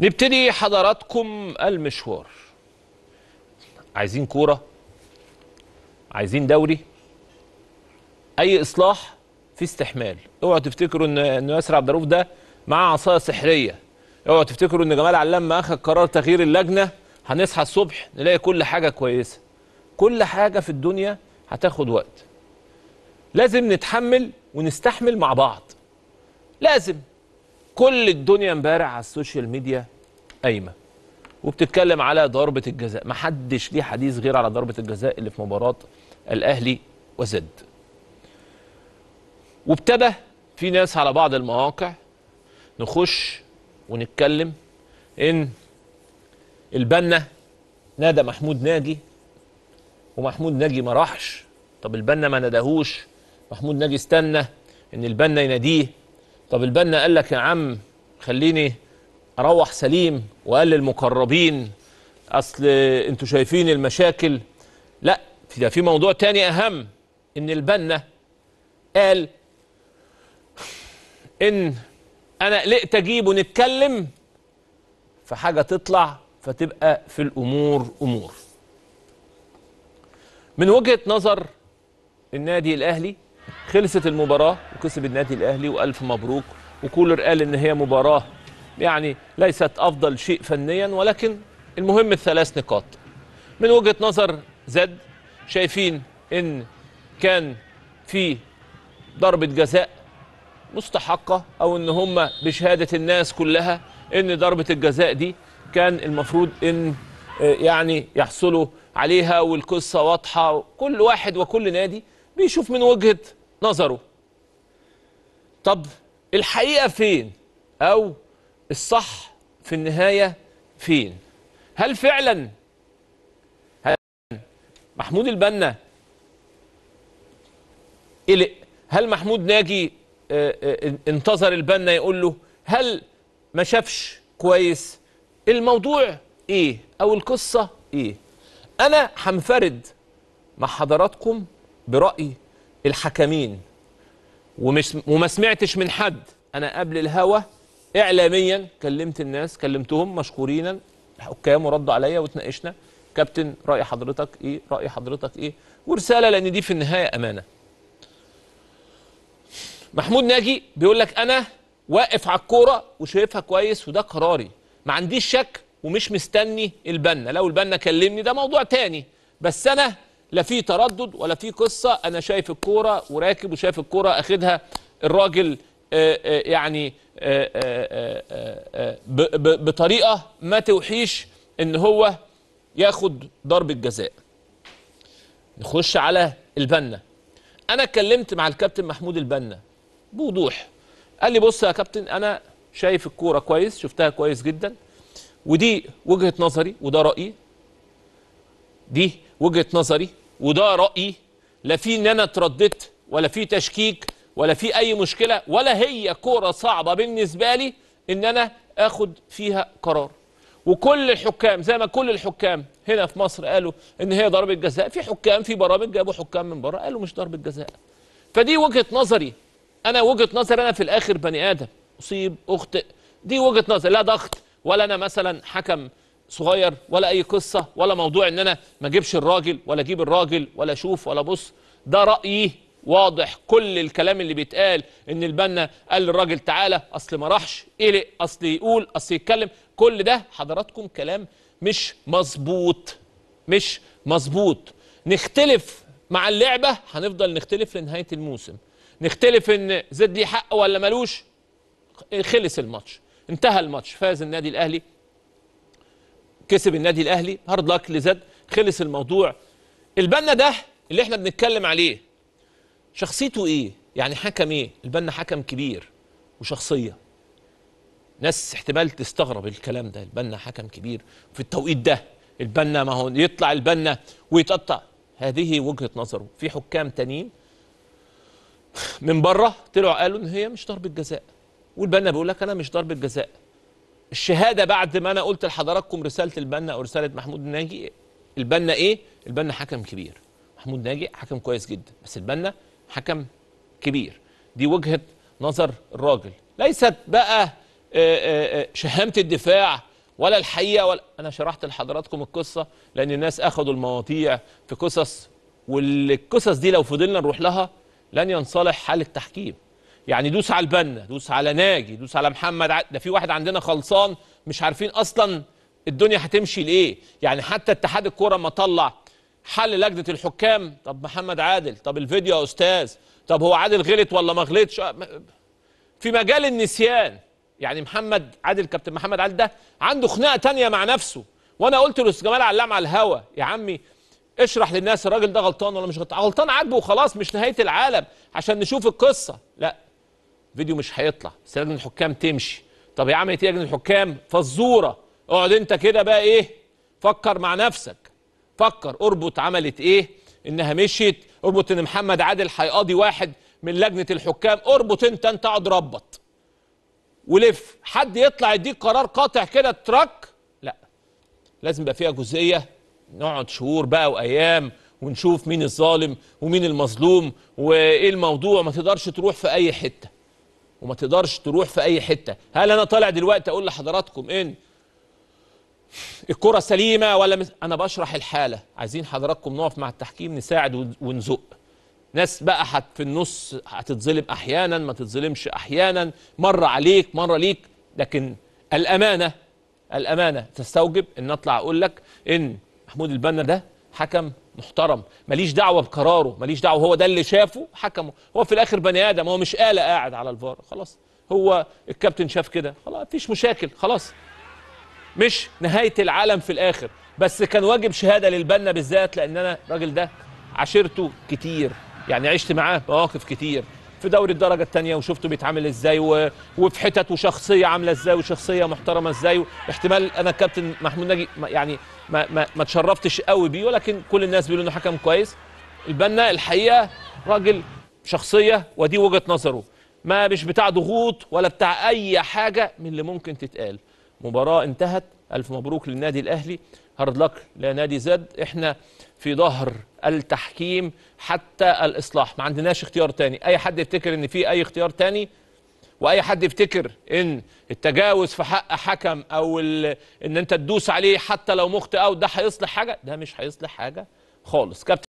نبتدي حضراتكم المشوار عايزين كورة عايزين دوري أي إصلاح في استحمال اوعوا تفتكروا ان ان ياسر عبد الرؤوف ده معاه عصايه سحريه اوعوا تفتكروا ان جمال علام لما اخذ قرار تغيير اللجنه هنصحى الصبح نلاقي كل حاجه كويسه كل حاجه في الدنيا هتاخد وقت لازم نتحمل ونستحمل مع بعض لازم كل الدنيا امبارح على السوشيال ميديا قايمه وبتتكلم على ضربه الجزاء ما حدش ليه حديث غير على ضربه الجزاء اللي في مباراه الاهلي وزد وابتدى في ناس على بعض المواقع نخش ونتكلم ان البنا نادى محمود ناجي ومحمود ناجي ما راحش طب البنا ما نادهوش محمود ناجي استنى ان البنا يناديه طب البنا قال لك يا عم خليني اروح سليم وقال للمقربين اصل انتوا شايفين المشاكل لا في ده في موضوع تاني اهم ان البنا قال ان انا قلقت اجيب ونتكلم فحاجه تطلع فتبقى في الامور امور من وجهه نظر النادي الاهلي خلصت المباراة وكسب النادي الأهلي وألف مبروك وكولر قال إن هي مباراة يعني ليست أفضل شيء فنيا ولكن المهم الثلاث نقاط من وجهة نظر زد شايفين إن كان في ضربة جزاء مستحقة أو إن هم بشهادة الناس كلها إن ضربة الجزاء دي كان المفروض إن آه، يعني يحصلوا عليها والقصة واضحة كل واحد وكل نادي بيشوف من وجهه نظره طب الحقيقه فين او الصح في النهايه فين هل فعلا هل محمود البنا قلق هل محمود ناجي آه، آه، انتظر البنا يقول له هل ما شافش كويس الموضوع ايه او القصه ايه انا هنفرد مع حضراتكم برأي الحكمين ومش وما سمعتش من حد أنا قبل الهوى إعلاميا كلمت الناس كلمتهم مشكورين الحكام وردوا عليا وتناقشنا كابتن رأي حضرتك إيه رأي حضرتك إيه ورسالة لأن دي في النهاية أمانة محمود ناجي بيقول لك أنا واقف على الكورة وشايفها كويس وده قراري ما عنديش شك ومش مستني البنا لو البنا كلمني ده موضوع تاني بس أنا لا في تردد ولا في قصه انا شايف الكوره وراكب وشايف الكوره اخدها الراجل آه، آه، يعني آه، بطريقه ما توحيش ان هو ياخد ضربه جزاء نخش على البنا انا اتكلمت مع الكابتن محمود البنا بوضوح قال لي بص يا كابتن انا شايف الكوره كويس شفتها كويس جدا ودي وجهه نظري وده رايي دي وجهه نظري وده رايي لا في ان انا اترددت ولا في تشكيك ولا في اي مشكله ولا هي كوره صعبه بالنسبه لي ان انا اخد فيها قرار وكل الحكام زي ما كل الحكام هنا في مصر قالوا ان هي ضربه جزاء في حكام في برامج جابوا حكام من بره قالوا مش ضربه جزاء فدي وجهه نظري انا وجهه نظري انا في الاخر بني ادم اصيب اخطئ دي وجهه نظري لا ضغط ولا انا مثلا حكم صغير ولا اي قصه ولا موضوع ان انا ما اجيبش الراجل ولا اجيب الراجل ولا اشوف ولا بص ده رايي واضح كل الكلام اللي بيتقال ان البنا قال للراجل تعالى اصل ما راحش قلق اصل يقول اصل يتكلم كل ده حضراتكم كلام مش مظبوط مش مظبوط نختلف مع اللعبه هنفضل نختلف لنهايه الموسم نختلف ان زيد ليه حق ولا ملوش خلص الماتش انتهى الماتش فاز النادي الاهلي كسب النادي الاهلي هارد لك لزد خلص الموضوع البنا ده اللي احنا بنتكلم عليه شخصيته ايه يعني حكم ايه البنا حكم كبير وشخصيه ناس احتمال تستغرب الكلام ده البنا حكم كبير في التوقيت ده البنا ما هو يطلع البنا ويتقطع هذه وجهه نظره في حكام تانيين من بره طلعوا قالوا ان هي مش ضربه جزاء والبنا بيقول لك انا مش ضربه جزاء الشهاده بعد ما انا قلت لحضراتكم رساله البنا او رساله محمود ناجي البنا ايه؟ البنا حكم كبير محمود ناجي حكم كويس جدا بس البنا حكم كبير دي وجهه نظر الراجل ليست بقى آه، آه، آه، شهامه الدفاع ولا الحقيقه ولا انا شرحت لحضراتكم القصه لان الناس اخذوا المواضيع في قصص والقصص دي لو فضلنا نروح لها لن ينصلح حال التحكيم يعني دوس على البنا دوس على ناجي دوس على محمد ع... ده في واحد عندنا خلصان مش عارفين اصلا الدنيا هتمشي لايه يعني حتى اتحاد الكوره ما طلع حل لجنه الحكام طب محمد عادل طب الفيديو يا استاذ طب هو عادل غلط ولا ما غلطش آه، في مجال النسيان يعني محمد عادل كابتن محمد عادل ده عنده خناقه تانية مع نفسه وانا قلت لاستاذ جمال علام على الهوا يا عمي اشرح للناس الراجل ده غلطان ولا مش غلطان غلطان عاجبه وخلاص مش نهايه العالم عشان نشوف القصه لا فيديو مش هيطلع بس لجنه الحكام تمشي طب يا عم ايه لجنه الحكام فزوره اقعد انت كده بقى ايه فكر مع نفسك فكر اربط عملت ايه انها مشيت اربط ان محمد عادل هيقاضي واحد من لجنه الحكام اربط انت انت اقعد ربط ولف حد يطلع يديك قرار قاطع كده ترك لا لازم يبقى فيها جزئيه نقعد شهور بقى وايام ونشوف مين الظالم ومين المظلوم وايه الموضوع ما تقدرش تروح في اي حته وما تقدرش تروح في اي حته هل انا طالع دلوقتي اقول لحضراتكم ان الكره سليمه ولا مس... انا بشرح الحاله عايزين حضراتكم نقف مع التحكيم نساعد ونزق ناس بقى حت في النص هتتظلم احيانا ما تتظلمش احيانا مره عليك مره ليك لكن الامانه الامانه تستوجب ان اطلع اقول لك ان محمود البنا ده حكم محترم ماليش دعوه بقراره ماليش دعوه هو ده اللي شافه حكمه هو في الاخر بني ادم هو مش آلة قاعد على الفار خلاص هو الكابتن شاف كده خلاص مفيش مشاكل خلاص مش نهايه العالم في الاخر بس كان واجب شهاده للبنا بالذات لان انا الراجل ده عشرته كتير يعني عشت معاه مواقف كتير في دوري الدرجه الثانيه وشفته بيتعامل ازاي وفي حتت وشخصيه عامله ازاي وشخصيه محترمه ازاي احتمال انا الكابتن محمود ناجي يعني ما ما, ما تشرفتش قوي بيه ولكن كل الناس بيقولوا انه حكم كويس البنا الحقيقه راجل شخصيه ودي وجهه نظره ما مش بتاع ضغوط ولا بتاع اي حاجه من اللي ممكن تتقال مباراه انتهت الف مبروك للنادي الاهلي هارد لك لنادي زد احنا في ظهر التحكيم حتى الإصلاح ما عندناش اختيار تاني أي حد يفتكر إن في أي اختيار تاني واي حد يفتكر ان التجاوز في حق حكم او ان انت تدوس عليه حتى لو مخطئ او ده هيصلح حاجه ده مش هيصلح حاجه خالص كابتن